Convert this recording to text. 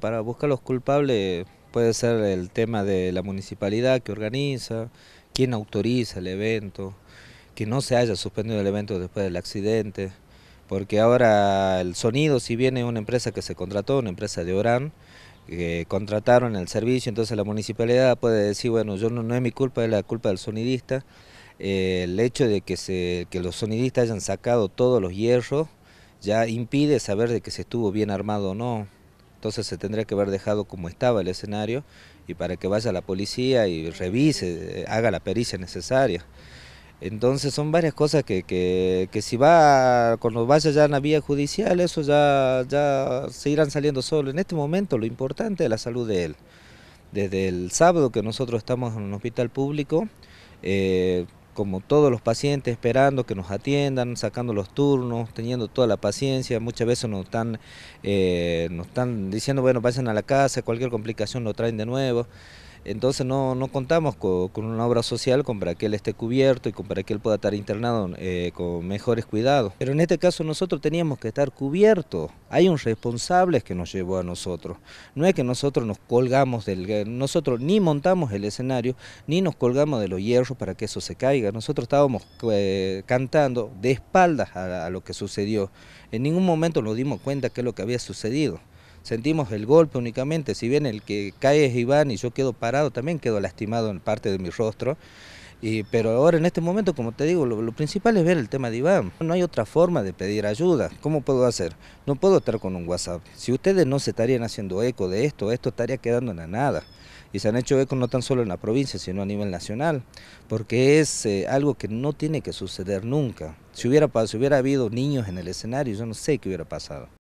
Para buscar los culpables puede ser el tema de la municipalidad que organiza, quién autoriza el evento, que no se haya suspendido el evento después del accidente, porque ahora el sonido, si viene una empresa que se contrató, una empresa de Orán, que contrataron el servicio, entonces la municipalidad puede decir, bueno, yo no, es mi culpa, es la culpa del sonidista, eh, el hecho de que los sonidistas hayan sacado todos los hierros ya impide saber de que se estuvo bien armado o no. Entonces se tendría que haber dejado como estaba el escenario y para que vaya la policía y revise, eh, haga la pericia necesaria. Entonces son varias cosas que, si va, cuando vaya ya a la vía judicial, eso ya, ya se irán saliendo solo. En este momento lo importante es la salud de él. Desde el sábado que nosotros estamos en un hospital público, eh, como todos los pacientes, esperando que nos atiendan, sacando los turnos, teniendo toda la paciencia. Muchas veces nos están, eh, diciendo, bueno, vayan a la casa, cualquier complicación lo traen de nuevo. Entonces no, no contamos con, una obra social con para que él esté cubierto y con para que él pueda estar internado eh, con mejores cuidados. Pero en este caso nosotros teníamos que estar cubiertos. Hay un responsable que nos llevó a nosotros. No es que nosotros nos colgamos del... Eh, nosotros ni montamos el escenario, ni nos colgamos de los hierros para que eso se caiga. Nosotros estábamos eh, cantando de espaldas a, a lo que sucedió. En ningún momento nos dimos cuenta qué es lo que había sucedido sentimos el golpe únicamente, si bien el que cae es Iván y yo quedo parado, también quedo lastimado en parte de mi rostro. pero ahora en este momento, como te digo, lo, principal es ver el tema de Iván. No hay otra forma de pedir ayuda. ¿Cómo puedo hacer? No puedo estar con un WhatsApp. Si ustedes no se estarían haciendo eco de esto, esto estaría quedando en la nada. Y se han hecho eco no tan solo en la provincia, sino a nivel nacional, porque es eh, algo que no tiene que suceder nunca. Si hubiera, si hubiera habido niños en el escenario, yo no sé qué hubiera pasado.